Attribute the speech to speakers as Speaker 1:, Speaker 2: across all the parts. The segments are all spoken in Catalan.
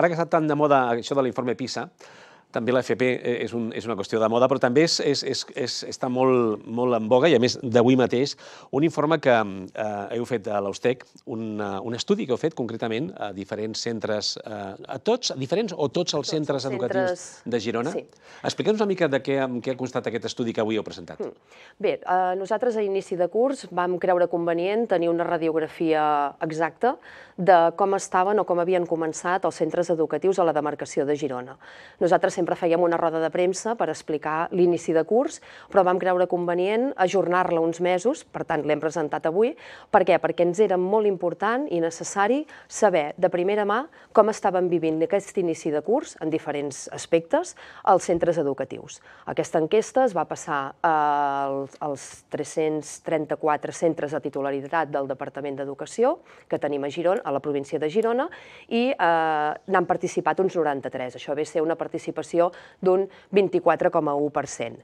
Speaker 1: Ara que està tan de moda això de l'informe PISA, també FP e, és, un, és una qüestió de moda, però també és, és, és, és, està molt, molt en boga, i a més d'avui mateix, un informe que eh, heu fet a l'Austec, un, eh, un estudi que heu fet concretament a diferents centres, eh, a tots, a diferents o tots els tots centres, els educatius centres... de Girona. Sí. Explica'ns una mica de què, què ha constat aquest estudi que avui heu presentat.
Speaker 2: Mm. Bé, eh, nosaltres a inici de curs vam creure convenient tenir una radiografia exacta de com estaven o com havien començat els centres educatius a la demarcació de Girona. Nosaltres sempre fèiem una roda de premsa per explicar l'inici de curs, però vam creure convenient ajornar-la uns mesos, per tant l'hem presentat avui. Per què? Perquè ens era molt important i necessari saber de primera mà com estaven vivint aquest inici de curs en diferents aspectes als centres educatius. Aquesta enquesta es va passar als 334 centres de titularitat del Departament d'Educació que tenim a Girona, a la província de Girona, i eh, n'han participat uns 93. Això ve ser una participació participació d'un 24,1%.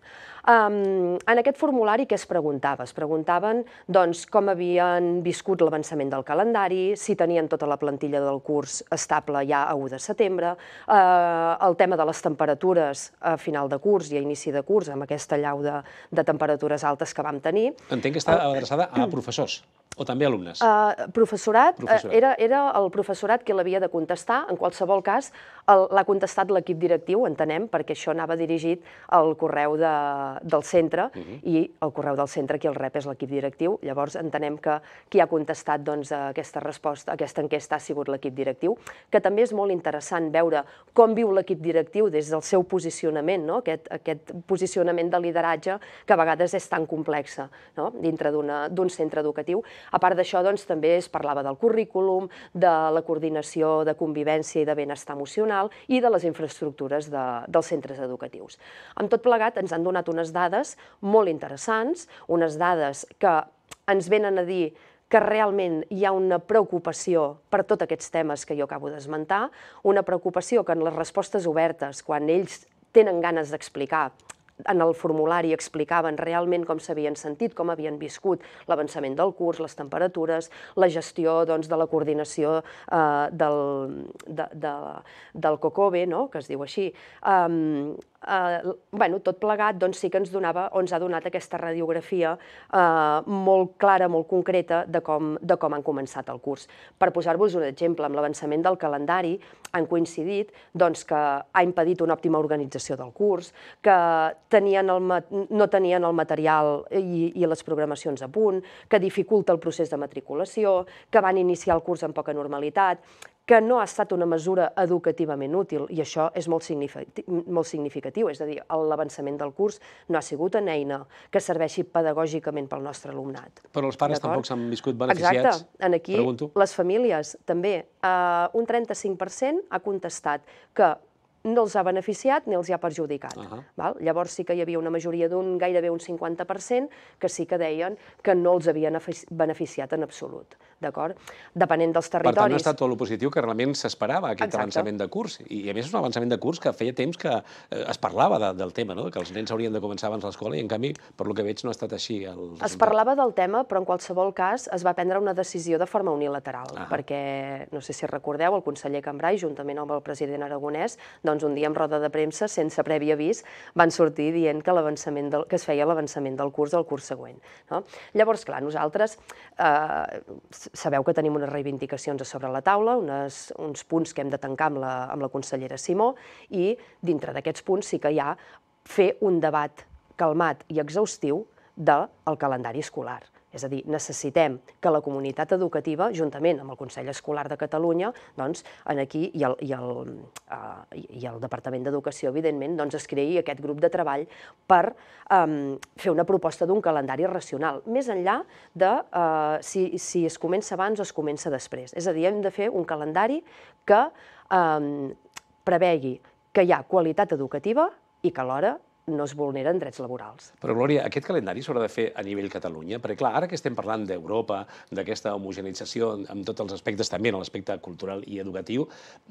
Speaker 2: Um, en aquest formulari què es preguntava? Es preguntaven doncs, com havien viscut l'avançament del calendari, si tenien tota la plantilla del curs estable ja a 1 de setembre, uh, el tema de les temperatures a final de curs i a inici de curs, amb aquesta llau de, de temperatures altes que vam tenir.
Speaker 1: Entenc que està eh, adreçada a professors. O també alumnes.
Speaker 2: Uh, professorat, eh, professorat. Uh, era, era el professorat que l'havia de contestar, en qualsevol cas l'ha contestat l'equip directiu, entenem, perquè això anava dirigit al correu de, del centre, uh mhm. -huh. i el correu del centre qui el rep és l'equip directiu, llavors entenem que qui ha contestat doncs, aquesta resposta, aquesta enquesta ha sigut l'equip directiu, que també és molt interessant veure com viu l'equip directiu des del seu posicionament, no? aquest, aquest posicionament de lideratge que a vegades és tan complexa no? dintre d'un centre educatiu, a part d'això, doncs, també es parlava del currículum, de la coordinació de convivència i de benestar emocional i de les infraestructures de, dels centres educatius. Amb tot plegat, ens han donat unes dades molt interessants, unes dades que ens venen a dir que realment hi ha una preocupació per tots aquests temes que jo acabo d'esmentar, una preocupació que en les respostes obertes, quan ells tenen ganes d'explicar en el formulari explicaven realment com s'havien sentit, com havien viscut l'avançament del curs, les temperatures, la gestió doncs, de la coordinació eh, del, de, de, del COCOBE, no? que es diu així, um, eh, bueno, tot plegat doncs sí que ens donava, o ens ha donat aquesta radiografia eh, molt clara, molt concreta de com, de com han començat el curs. Per posar-vos un exemple, amb l'avançament del calendari han coincidit doncs, que ha impedit una òptima organització del curs, que tenien el, no tenien el material i, i les programacions a punt, que dificulta el procés de matriculació, que van iniciar el curs amb poca normalitat, que no ha estat una mesura educativament útil, i això és molt significatiu, molt significatiu és a dir, l'avançament del curs no ha sigut una eina que serveixi pedagògicament pel nostre alumnat.
Speaker 1: Però els pares tampoc s'han viscut beneficiats? Exacte,
Speaker 2: en aquí Pregunto. les famílies també. Uh, un 35% ha contestat que no els ha beneficiat ni els ha perjudicat. Uh -huh. val? Llavors sí que hi havia una majoria d'un gairebé un 50% que sí que deien que no els havien beneficiat en absolut d'acord? Depenent dels territoris. Per tant, ha estat
Speaker 1: tot el positiu que realment s'esperava aquest Exacte. avançament de curs. I, a més, és un avançament de curs que feia temps que eh, es parlava de, del tema, no? que els nens haurien de començar abans l'escola i, en canvi, per lo que veig, no ha estat així. El... Es
Speaker 2: parlava del tema, però en qualsevol cas es va prendre una decisió de forma unilateral, ah. perquè, no sé si recordeu, el conseller Cambrai, juntament amb el president Aragonès, doncs un dia en roda de premsa, sense previ avís, van sortir dient que l'avançament del, que es feia l'avançament del curs al curs següent. No? Llavors, clar, nosaltres eh, sabeu que tenim unes reivindicacions a sobre la taula, unes, uns punts que hem de tancar amb la, amb la consellera Simó, i dintre d'aquests punts sí que hi ha fer un debat calmat i exhaustiu del calendari escolar. És a dir, necessitem que la comunitat educativa, juntament amb el Consell Escolar de Catalunya, doncs, en aquí i el, i el, eh, i el Departament d'Educació, evidentment, doncs, es creï aquest grup de treball per um, fer una proposta d'un calendari racional, més enllà de eh, si, si es comença abans o es comença després. És a dir, hem de fer un calendari que um, prevegui que hi ha qualitat educativa i que alhora no es vulneren drets laborals.
Speaker 1: Però, Glòria, aquest calendari s'haurà de fer a nivell Catalunya, perquè, clar, ara que estem parlant d'Europa, d'aquesta homogenització en tots els aspectes, també en l'aspecte cultural i educatiu,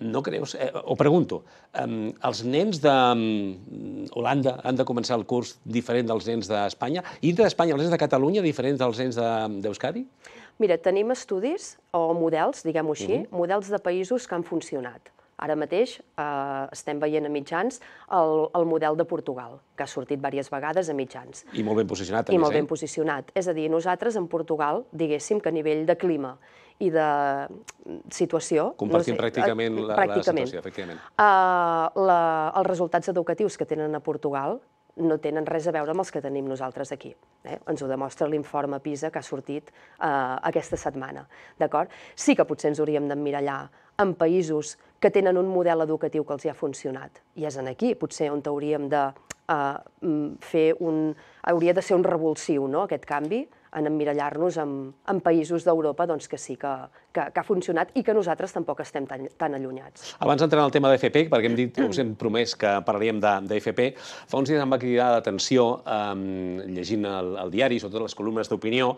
Speaker 1: no creus... Eh, o pregunto, eh, els nens de mm, Holanda han de començar el curs diferent dels nens d'Espanya? I entre d'Espanya, els nens de Catalunya diferents dels nens d'Euskadi? De,
Speaker 2: Mira, tenim estudis o models, diguem-ho així, uh -huh. models de països que han funcionat. Ara mateix eh, estem veient a mitjans el, el model de Portugal, que ha sortit diverses vegades a mitjans.
Speaker 1: I molt ben posicionat, I molt ben eh?
Speaker 2: posicionat. És a dir, nosaltres en Portugal, diguéssim que a nivell de clima i de situació... Compartim no sé, pràcticament, la, pràcticament la situació, efectivament. Eh, la, els resultats educatius que tenen a Portugal no tenen res a veure amb els que tenim nosaltres aquí. Eh? Ens ho demostra l'informe PISA que ha sortit eh, aquesta setmana. D'acord? Sí que potser ens hauríem d'emmirallar en països que tenen un model educatiu que els hi ha funcionat. I és en aquí, potser, on hauríem de eh, mm, fer un... hauria de ser un revulsiu, no?, aquest canvi, en emmirallar-nos en, en països d'Europa doncs, que sí que, que, que ha funcionat i que nosaltres tampoc estem tan, tan allunyats.
Speaker 1: Abans d'entrar en el tema d'FP, perquè hem dit, us hem promès que parlaríem d'FP, fa uns dies em va cridar l'atenció, eh, llegint el, el diari, sobretot les columnes d'opinió,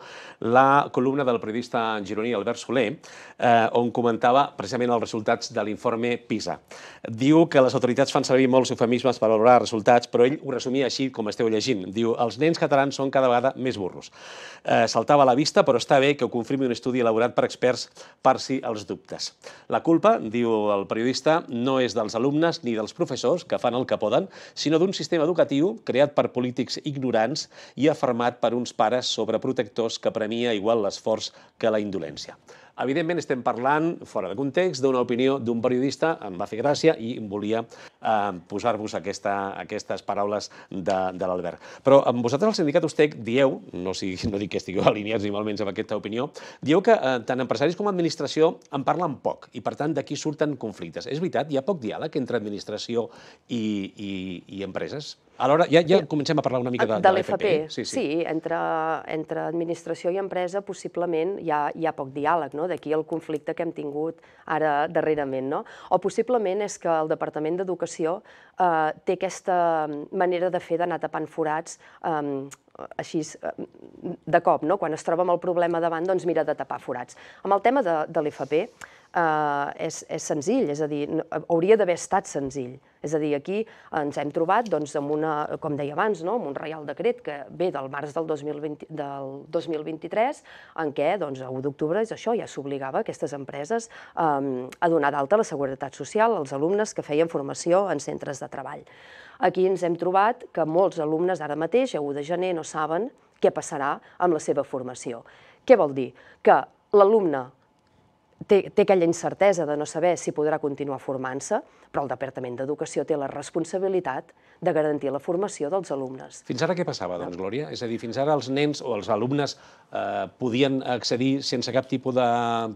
Speaker 1: la columna del periodista gironí Albert Soler, eh, on comentava precisament els resultats de l'informe PISA. Diu que les autoritats fan servir molts eufemismes per valorar resultats, però ell ho resumia així com esteu llegint. Diu, els nens catalans són cada vegada més burros. Eh, saltava a la vista, però està bé que ho confirmi un estudi elaborat per experts per si els dubtes. La culpa, diu el periodista, no és dels alumnes ni dels professors, que fan el que poden, sinó d'un sistema educatiu creat per polítics ignorants i afermat per uns pares sobreprotectors que premia igual l'esforç que la indolència. Evidentment, estem parlant, fora de context, d'una opinió d'un periodista, em va fer gràcia i volia eh, posar-vos aquesta, aquestes paraules de, de l'Albert. Però amb vosaltres, el sindicat USTEC, dieu, no, sigui, no dic que estigueu alineats ni malmenys amb aquesta opinió, dieu que eh, tant empresaris com administració en parlen poc i, per tant, d'aquí surten conflictes. És veritat, hi ha poc diàleg entre administració i, i, i empreses? Alhora, ja, ja comencem a parlar una mica eh, de, de l'FP. Sí, sí. sí
Speaker 2: entre, entre administració i empresa possiblement hi ha, hi ha poc diàleg, no? d'aquí el conflicte que hem tingut ara darrerament. No? O possiblement és que el Departament d'Educació eh, té aquesta manera de fer d'anar tapant forats ehm, eh, així de cop, no? quan es troba amb el problema davant, doncs mira de tapar forats. Amb el tema de, de l'FP, eh, és, és senzill, és a dir, no, hauria d'haver estat senzill. És a dir, aquí ens hem trobat, doncs, amb una, com deia abans, no? amb un reial decret que ve del març del, 2020, del 2023, en què doncs, a 1 d'octubre és això, ja s'obligava aquestes empreses eh, a donar d'alta la seguretat social als alumnes que feien formació en centres de treball. Aquí ens hem trobat que molts alumnes ara mateix, a 1 de gener, no saben què passarà amb la seva formació. Què vol dir? Que l'alumne té, té aquella incertesa de no saber si podrà continuar formant-se, però el Departament d'Educació té la responsabilitat de garantir la formació dels alumnes.
Speaker 1: Fins ara què passava, doncs, Glòria? És a dir, fins ara els nens o els alumnes eh, podien accedir sense cap tipus de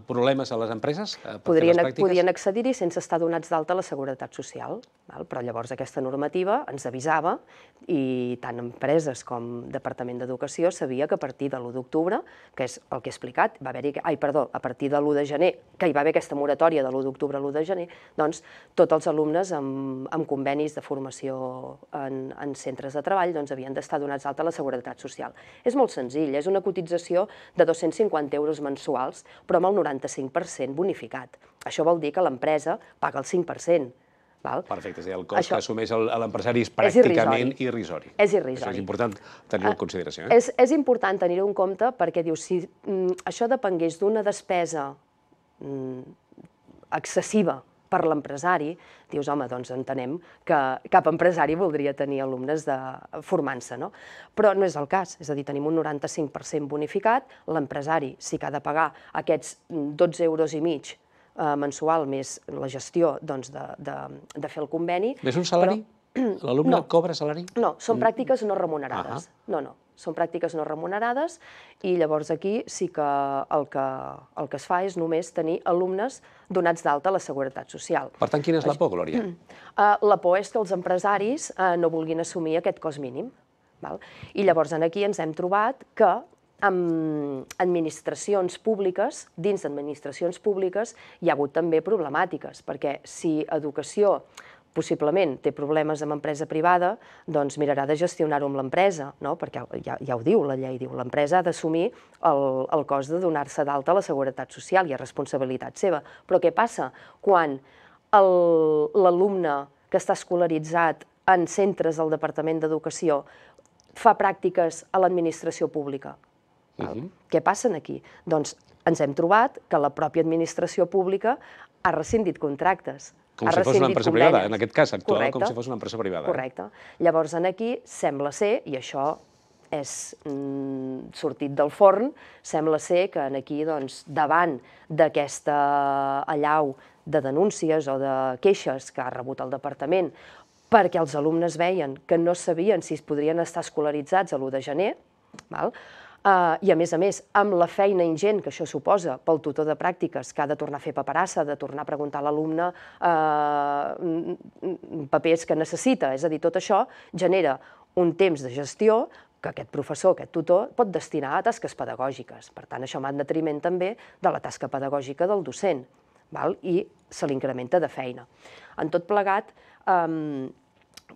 Speaker 1: problemes a les empreses? Eh, podrien les pràctiques? podien
Speaker 2: accedir-hi sense estar donats d'alta a la Seguretat Social, val? però llavors aquesta normativa ens avisava i tant empreses com Departament d'Educació sabia que a partir de l'1 d'octubre, que és el que he explicat, va haver-hi... Ai, perdó, a partir de l'1 de gener que hi va haver aquesta moratòria de l'1 d'octubre a l'1 de gener, doncs tots els alumnes amb, amb convenis de formació en, en centres de treball doncs, havien d'estar donats alta a la Seguretat Social. És molt senzill, és una cotització de 250 euros mensuals, però amb el 95% bonificat. Això vol dir que l'empresa paga el 5%, Val? Perfecte, és a dir, el cost Això... que
Speaker 1: assumeix l'empresari és pràcticament és irrisori. irrisori. És irrisori. Això és important tenir-ho en ah, consideració. Eh? És,
Speaker 2: és important tenir-ho en compte perquè, diu, si mm, això depengués d'una despesa Mm, excessiva per l'empresari, dius, home, doncs entenem que cap empresari voldria tenir alumnes de formant-se, no? Però no és el cas, és a dir, tenim un 95% bonificat, l'empresari sí que ha de pagar aquests 12 euros i mig eh, mensual més la gestió doncs, de, de, de fer el conveni. Més un salari? L'alumne no, cobra salari? No, són mm. pràctiques no remunerades. Ah no, no, són pràctiques no remunerades i llavors aquí sí que el que, el que es fa és només tenir alumnes donats d'alta a la Seguretat Social. Per tant, quina és la por, Glòria? Mm. Eh, la por és que els empresaris eh, no vulguin assumir aquest cost mínim. Val? I llavors aquí ens hem trobat que amb administracions públiques, dins d'administracions públiques, hi ha hagut també problemàtiques, perquè si educació possiblement té problemes amb empresa privada, doncs mirarà de gestionar-ho amb l'empresa, no? perquè ja, ja ho diu la llei, diu l'empresa ha d'assumir el, el cost de donar-se d'alta a la seguretat social i a responsabilitat seva. Però què passa quan l'alumne que està escolaritzat en centres del Departament d'Educació fa pràctiques a l'administració pública? Uh -huh. Què passa aquí? Doncs ens hem trobat que la pròpia administració pública ha rescindit contractes com si fos una empresa convenis. privada, en aquest cas, actuava Correcte. com si fos
Speaker 1: una empresa privada. Eh? Correcte.
Speaker 2: Llavors, en aquí sembla ser, i això és mm, sortit del forn, sembla ser que en aquí, doncs, davant d'aquesta allau de denúncies o de queixes que ha rebut el departament perquè els alumnes veien que no sabien si es podrien estar escolaritzats a l'1 de gener, val? Uh, I a més a més, amb la feina ingent que això suposa pel tutor de pràctiques, que ha de tornar a fer paperassa, de tornar a preguntar a l'alumne uh, papers que necessita, és a dir, tot això genera un temps de gestió que aquest professor, aquest tutor, pot destinar a tasques pedagògiques. Per tant, això va en detriment també de la tasca pedagògica del docent, val? i se l'incrementa de feina. En tot plegat, um,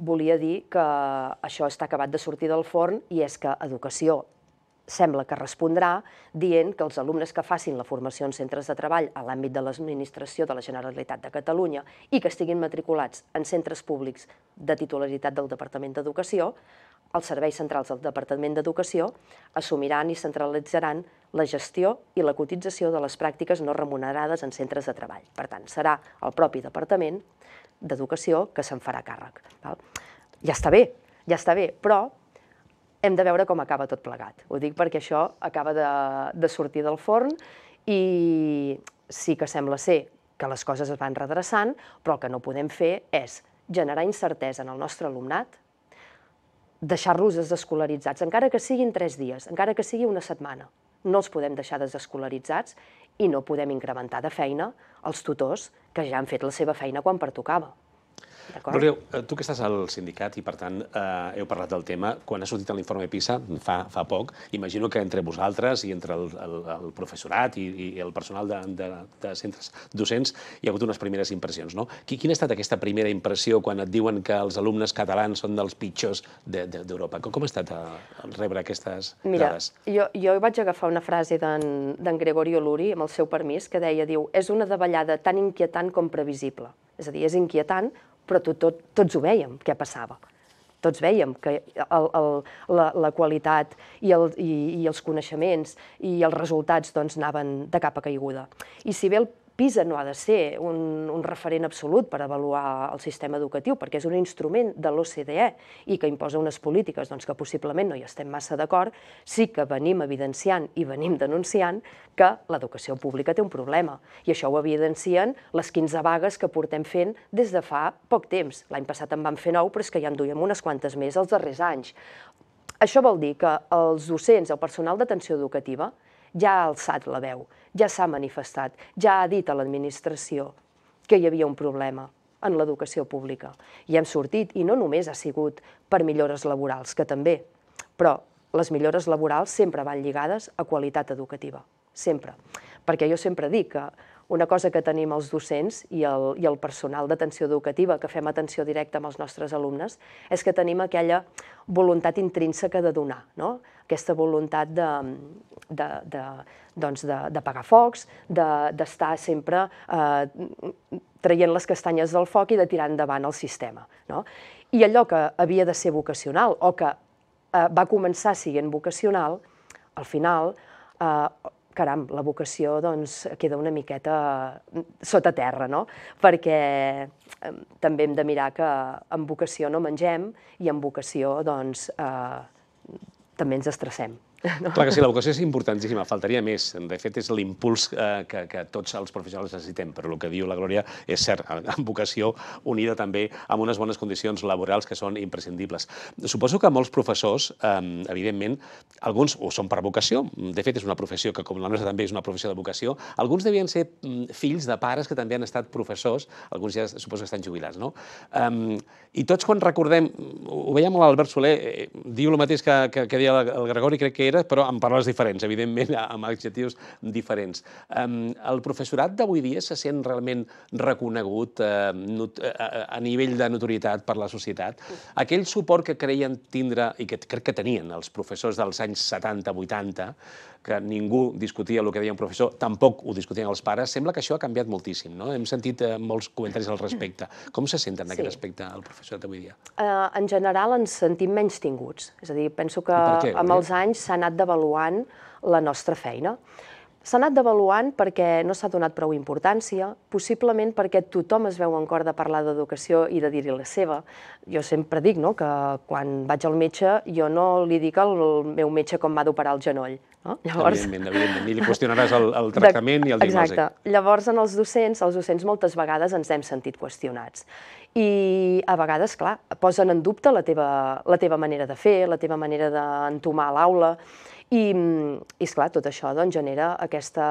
Speaker 2: volia dir que això està acabat de sortir del forn i és que educació sembla que respondrà dient que els alumnes que facin la formació en centres de treball a l'àmbit de l'administració de la Generalitat de Catalunya i que estiguin matriculats en centres públics de titularitat del Departament d'Educació, els serveis centrals del Departament d'Educació assumiran i centralitzaran la gestió i la cotització de les pràctiques no remunerades en centres de treball. Per tant, serà el propi Departament d'Educació que se'n farà càrrec. Val? Ja està bé, ja està bé, però hem de veure com acaba tot plegat. Ho dic perquè això acaba de, de sortir del forn i sí que sembla ser que les coses es van redreçant, però el que no podem fer és generar incertesa en el nostre alumnat, deixar-los desescolaritzats, encara que siguin tres dies, encara que sigui una setmana. No els podem deixar desescolaritzats i no podem incrementar de feina els tutors que ja han fet la seva feina quan pertocava.
Speaker 1: Roseu, eh, tu que estàs al sindicat i, per tant, eh, heu parlat del tema, quan ha sortit l'informe PISA fa, fa poc, imagino que entre vosaltres i entre el, el, el professorat i, i el personal de, de, de centres docents hi ha hagut unes primeres impressions, no? Quina ha estat aquesta primera impressió quan et diuen que els alumnes catalans són dels pitjors d'Europa? De, de, com, com ha estat a, eh, a rebre aquestes Mira, dades?
Speaker 2: Mira, jo, jo vaig agafar una frase d'en Gregorio Luri, amb el seu permís, que deia, diu, és una davallada tan inquietant com previsible. És a dir, és inquietant, però tot, tot, tots ho veiem, què passava. Tots veiem que el, el, la, la qualitat i, el, i, i els coneixements i els resultats doncs, anaven de capa caiguda. I si bé el PISA no ha de ser un, un referent absolut per avaluar el sistema educatiu, perquè és un instrument de l'OCDE i que imposa unes polítiques doncs, que possiblement no hi estem massa d'acord, sí que venim evidenciant i venim denunciant que l'educació pública té un problema. I això ho evidencien les 15 vagues que portem fent des de fa poc temps. L'any passat en vam fer nou, però és que ja en duiem unes quantes més els darrers anys. Això vol dir que els docents, el personal d'atenció educativa, ja ha alçat la veu ja s'ha manifestat, ja ha dit a l'administració que hi havia un problema en l'educació pública. I hem sortit, i no només ha sigut per millores laborals, que també, però les millores laborals sempre van lligades a qualitat educativa, sempre. Perquè jo sempre dic que una cosa que tenim els docents i el, i el personal d'atenció educativa, que fem atenció directa amb els nostres alumnes, és que tenim aquella voluntat intrínseca de donar, no? aquesta voluntat de, de, de, doncs de, de pagar focs, d'estar de, sempre eh, traient les castanyes del foc i de tirar endavant el sistema. No? I allò que havia de ser vocacional o que eh, va començar siguent vocacional, al final eh, caram, la vocació doncs, queda una miqueta mm, sota terra, no? perquè eh, també hem de mirar que amb vocació no mengem i amb vocació doncs, eh, també ens estressem. No? Clar que sí, la
Speaker 1: vocació és importantíssima, faltaria més. De fet, és l'impuls eh, que, que tots els professionals necessitem, però el que diu la Glòria és cert, amb vocació unida també amb unes bones condicions laborals que són imprescindibles. Suposo que molts professors, eh, evidentment, alguns ho són per vocació, de fet és una professió que com la nostra també és una professió de vocació, alguns devien ser mm, fills de pares que també han estat professors, alguns ja suposo que estan jubilats, no? Eh, I tots quan recordem, ho veiem a l'Albert Soler, eh, diu el mateix que, que, que deia el Gregori, crec que era maneres, però amb paraules diferents, evidentment, amb adjectius diferents. El professorat d'avui dia se sent realment reconegut a nivell de notorietat per la societat. Aquell suport que creien tindre, i que crec que tenien els professors dels anys 70-80, que ningú discutia el que deia un professor, tampoc ho discutien els pares, sembla que això ha canviat moltíssim, no? Hem sentit eh, molts comentaris al respecte. Com se senten en sí. aquest aspecte el professorat d'avui dia?
Speaker 2: Uh, en general ens sentim menys tinguts. És a dir, penso que amb els anys s'ha s'ha anat devaluant la nostra feina. S'ha anat devaluant perquè no s'ha donat prou importància, possiblement perquè tothom es veu en cor de parlar d'educació i de dir-hi la seva. Jo sempre dic no, que quan vaig al metge jo no li dic al meu metge com m'ha d'operar el genoll. No? Llavors...
Speaker 1: Evidentment, evidentment, ni li qüestionaràs el, el tractament de... i el diagnòstic. Exacte.
Speaker 2: Llavors, en els docents, els docents moltes vegades ens hem sentit qüestionats. I a vegades, clar, posen en dubte la teva, la teva manera de fer, la teva manera d'entomar l'aula, Mm, I, és clar, tot això doncs, genera aquesta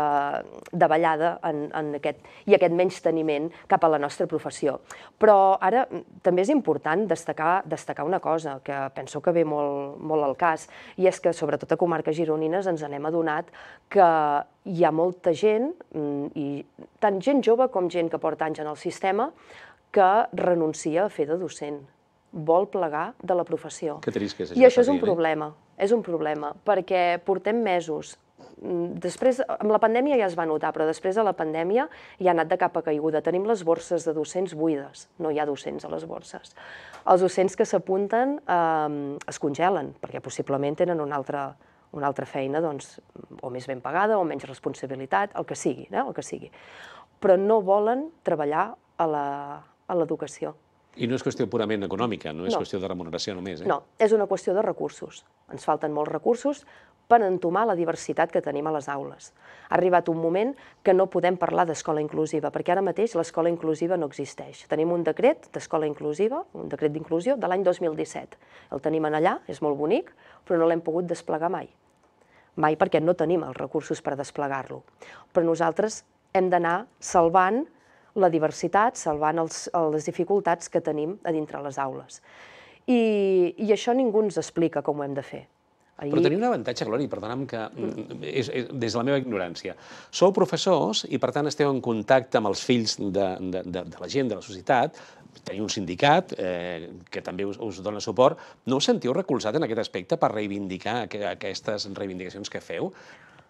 Speaker 2: davallada en, en aquest, i aquest teniment cap a la nostra professió. Però ara mm, també és important destacar, destacar una cosa que penso que ve molt, molt al cas, i és que sobretot a comarques gironines ens n'hem adonat que hi ha molta gent, mm, i tant gent jove com gent que porta anys en el sistema, que renuncia a fer de docent vol plegar de la professió. Que trist que és això. I això és un eh? problema, eh? és un problema, perquè portem mesos mm, després, amb la pandèmia ja es va notar, però després de la pandèmia ja ha anat de cap a caiguda. Tenim les borses de docents buides, no hi ha docents a les borses. Els docents que s'apunten eh, es congelen, perquè possiblement tenen una altra, una altra feina doncs, o més ben pagada o menys responsabilitat, el que sigui, eh, el que sigui. Però no volen treballar a l'educació.
Speaker 1: I no és qüestió purament econòmica, no és no. qüestió de remuneració només. Eh? No,
Speaker 2: és una qüestió de recursos. Ens falten molts recursos per entomar la diversitat que tenim a les aules. Ha arribat un moment que no podem parlar d'escola inclusiva, perquè ara mateix l'escola inclusiva no existeix. Tenim un decret d'escola inclusiva, un decret d'inclusió, de l'any 2017. El tenim en allà, és molt bonic, però no l'hem pogut desplegar mai. Mai perquè no tenim els recursos per desplegar-lo. Però nosaltres hem d'anar salvant la diversitat salvant els, les dificultats que tenim a dintre les aules. I, I això ningú ens explica com ho hem de fer. Ahir... Però teniu
Speaker 1: un avantatge, Glori, perdona'm que mm, és, és, des de la meva ignorància. Sou professors i, per tant, esteu en contacte amb els fills de, de, de, de la gent, de la societat, teniu un sindicat eh, que també us, us dona suport. No us sentiu recolzat en aquest aspecte per reivindicar que, aquestes reivindicacions que feu?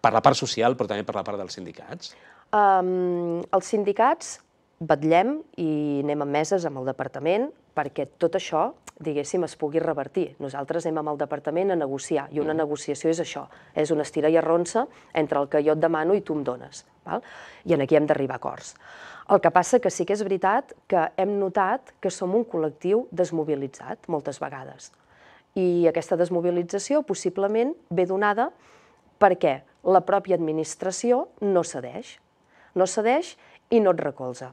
Speaker 1: Per la part social, però també per la part dels sindicats?
Speaker 2: Um, els sindicats vetllem i anem a meses amb el departament perquè tot això, diguéssim, es pugui revertir. Nosaltres anem amb el departament a negociar, i una mm. negociació és això, és una estira i arronsa entre el que jo et demano i tu em dones. Val? I en aquí hem d'arribar a acords. El que passa que sí que és veritat que hem notat que som un col·lectiu desmobilitzat moltes vegades. I aquesta desmobilització possiblement ve donada perquè la pròpia administració no cedeix. No cedeix i no et recolza.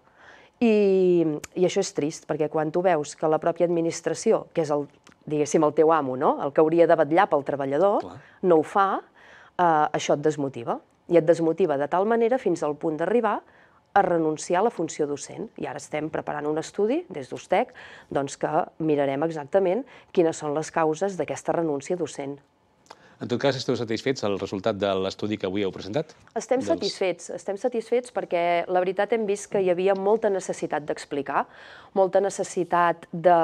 Speaker 2: I, I això és trist, perquè quan tu veus que la pròpia administració, que és el, diguéssim, el teu amo, no? el que hauria de vetllar pel treballador, Clar. no ho fa, eh, això et desmotiva. I et desmotiva de tal manera fins al punt d'arribar a renunciar a la funció docent. I ara estem preparant un estudi, des d'USTEC, doncs que mirarem exactament quines són les causes d'aquesta renúncia docent.
Speaker 1: En tot cas, esteu satisfets del resultat de l'estudi que avui heu presentat? Estem doncs- satisfets,
Speaker 2: estem satisfets perquè la veritat hem vist que hi havia molta necessitat d'explicar, molta necessitat de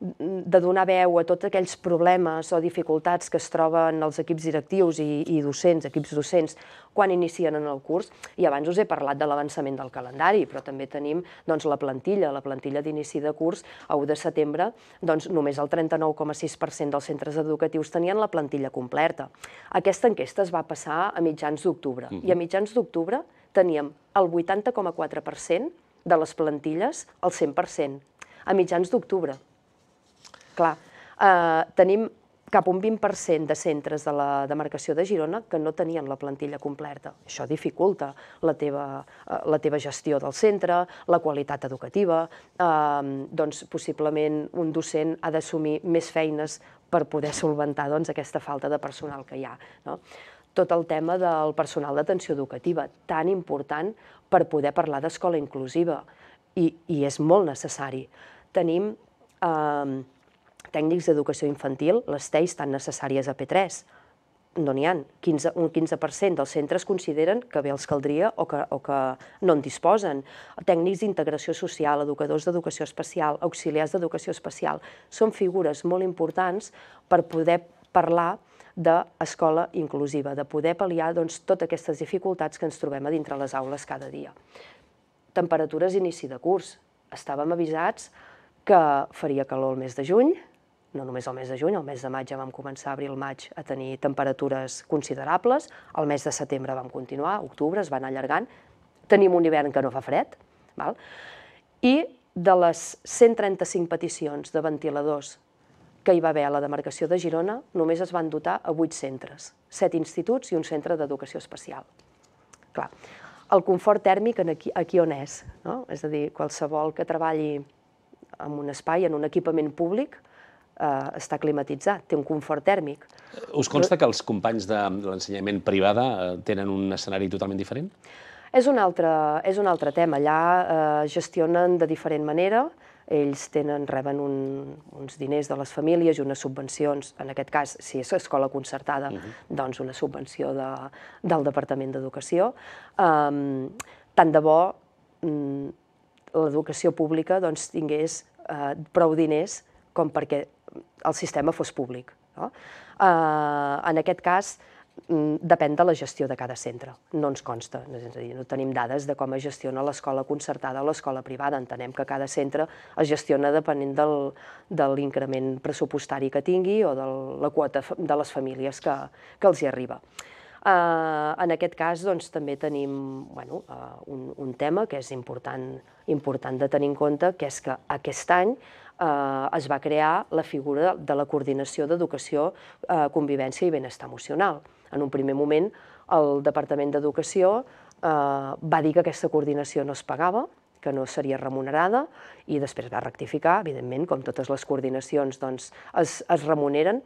Speaker 2: de donar veu a tots aquells problemes o dificultats que es troben els equips directius i, i docents, equips docents, quan inicien en el curs. I abans us he parlat de l'avançament del calendari, però també tenim doncs, la plantilla, la plantilla d'inici de curs a 1 de setembre, doncs, només el 39,6% dels centres educatius tenien la plantilla completa. Aquesta enquesta es va passar a mitjans d'octubre, mm -hmm. i a mitjans d'octubre teníem el 80,4% de les plantilles al 100%, a mitjans d'octubre, clar, eh, tenim cap un 20% de centres de la demarcació de Girona que no tenien la plantilla completa. Això dificulta la teva, eh, la teva gestió del centre, la qualitat educativa, eh, doncs possiblement un docent ha d'assumir més feines per poder solventar doncs, aquesta falta de personal que hi ha. No? Tot el tema del personal d'atenció educativa, tan important per poder parlar d'escola inclusiva, i, i és molt necessari. Tenim eh, tècnics d'educació infantil, les TEIs tan necessàries a P3, no n'hi ha. 15, un 15% dels centres consideren que bé els caldria o que, o que no en disposen. Tècnics d'integració social, educadors d'educació especial, auxiliars d'educació especial, són figures molt importants per poder parlar d'escola inclusiva, de poder pal·liar doncs, totes aquestes dificultats que ens trobem a dintre les aules cada dia. Temperatures inici de curs. Estàvem avisats que faria calor el mes de juny, no només el mes de juny, el mes de maig ja vam començar, abril-maig, a tenir temperatures considerables, el mes de setembre vam continuar, octubre es van allargant, tenim un hivern que no fa fred, val? i de les 135 peticions de ventiladors que hi va haver a la demarcació de Girona, només es van dotar a 8 centres, 7 instituts i un centre d'educació especial. Clar, el confort tèrmic aquí, aquí on és, no? és a dir, qualsevol que treballi en un espai, en un equipament públic, eh, està climatitzat, té un confort tèrmic.
Speaker 1: Us consta que els companys de l'ensenyament privada eh, tenen un escenari totalment diferent?
Speaker 2: És un altre, és un altre tema. Allà eh, gestionen de diferent manera, ells tenen, reben un, uns diners de les famílies i unes subvencions, en aquest cas, si és escola concertada, uh -huh. doncs una subvenció de, del Departament d'Educació. Um, tant de bo um, l'educació pública doncs, tingués uh, prou diners com perquè el sistema fos públic. No? Eh, en aquest cas, mm, depèn de la gestió de cada centre, no ens consta, és a dir, no tenim dades de com es gestiona l'escola concertada o l'escola privada, entenem que cada centre es gestiona depenent del, de l'increment pressupostari que tingui o de la quota de les famílies que, que els hi arriba. Uh, en aquest cas, doncs, també tenim bueno, uh, un, un tema que és important, important de tenir en compte, que és que aquest any eh, es va crear la figura de la coordinació d'educació, eh, convivència i benestar emocional. En un primer moment, el Departament d'Educació eh, va dir que aquesta coordinació no es pagava, que no seria remunerada, i després va rectificar, evidentment, com totes les coordinacions doncs, es, es remuneren,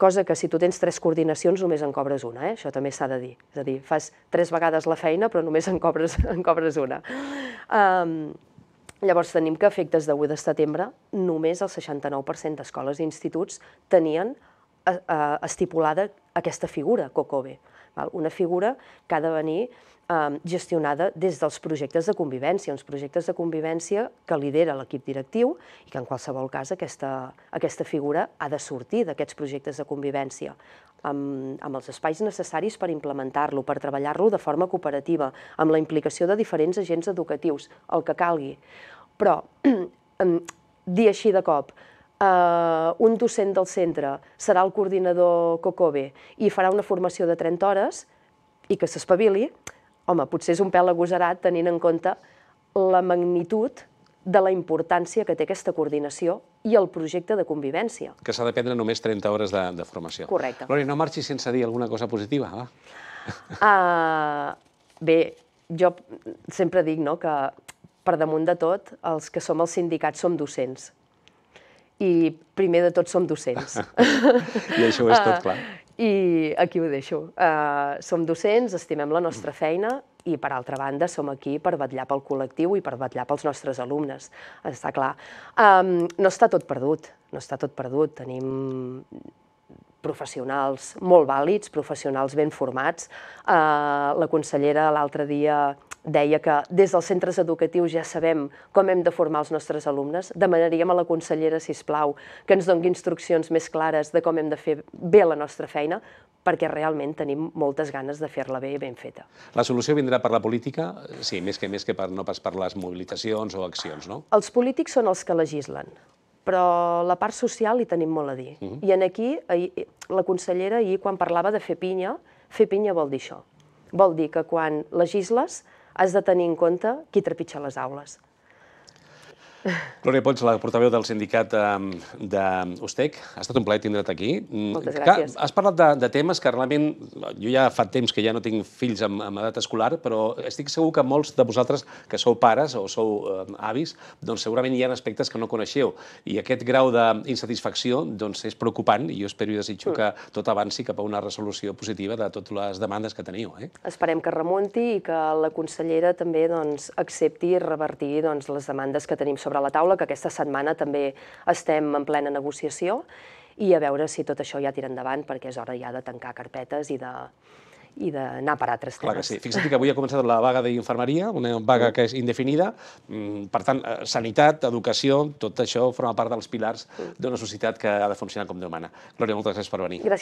Speaker 2: cosa que si tu tens tres coordinacions només en cobres una, eh? això també s'ha de dir. És a dir, fas tres vegades la feina però només en cobres, en cobres una. Um, Llavors tenim que efectes d'avui de setembre només el 69% d'escoles i instituts tenien eh, eh, estipulada aquesta figura COCOBE una figura que ha de venir ehm, gestionada des dels projectes de convivència, uns projectes de convivència que lidera l'equip directiu i que en qualsevol cas aquesta, aquesta figura ha de sortir d'aquests projectes de convivència amb, amb els espais necessaris per implementar-lo, per treballar-lo de forma cooperativa, amb la implicació de diferents agents educatius, el que calgui. Però, dir així de cop, eh, un docent del centre serà el coordinador COCOBE i farà una formació de 30 hores i que s'espavili, home, potser és un pèl agosarat tenint en compte la magnitud de la importància que té aquesta coordinació i el projecte de convivència.
Speaker 1: Que s'ha de prendre només 30 hores de, de formació. Correcte. Lori, no marxis sense dir alguna cosa positiva, va.
Speaker 2: Uh, bé, jo sempre dic no, que per damunt de tot els que som els sindicats som docents i primer de tot som docents. I això és tot ah, clar. I aquí ho deixo. Uh, som docents, estimem la nostra feina i, per altra banda, som aquí per vetllar pel col·lectiu i per vetllar pels nostres alumnes, està clar. Um, no està tot perdut, no està tot perdut. Tenim professionals molt vàlids, professionals ben formats. Uh, la consellera l'altre dia deia que des dels centres educatius ja sabem com hem de formar els nostres alumnes. Demanaríem a la consellera, si us plau, que ens dongui instruccions més clares de com hem de fer bé la nostra feina, perquè realment tenim moltes ganes de fer-la bé i ben feta.
Speaker 1: La solució vindrà per la política? Sí, més que més que per, no pas per les mobilitzacions o accions, no?
Speaker 2: Els polítics són els que legislen però la part social hi tenim molt a dir. Uh mhm. -huh. I en aquí, ahir, la consellera ahir, quan parlava de fer pinya, fer pinya vol dir això. Vol dir que quan legisles has de tenir en compte qui trepitja les aules.
Speaker 1: Glòria Poig, la portaveu del sindicat ehm, d'Ustec, ha estat un plaer tindre't aquí. Mm, Moltes gràcies. Has parlat de, de temes que realment, jo ja fa temps que ja no tinc fills amb, amb edat escolar, però estic segur que molts de vosaltres que sou pares o sou eh, avis, doncs segurament hi ha aspectes que no coneixeu. I aquest grau d'insatisfacció doncs, és preocupant i jo espero i desitjo mm. que tot avanci cap a una resolució positiva de totes les demandes que teniu. Eh?
Speaker 2: Esperem que remunti i que la consellera també doncs, accepti revertir doncs, les demandes que tenim sobre sobre la taula, que aquesta setmana també estem en plena negociació i a veure si tot això ja tira endavant, perquè és hora ja de tancar carpetes i de, i d'anar per altres temes. Clar que sí.
Speaker 1: Fixa't que avui ha començat la vaga d'infermeria, una vaga mm. que és indefinida. Mm, per tant, eh, sanitat, educació, tot això forma part dels pilars mm. d'una societat que ha de funcionar com Déu mana. Glòria, moltes gràcies per venir. Gràcies.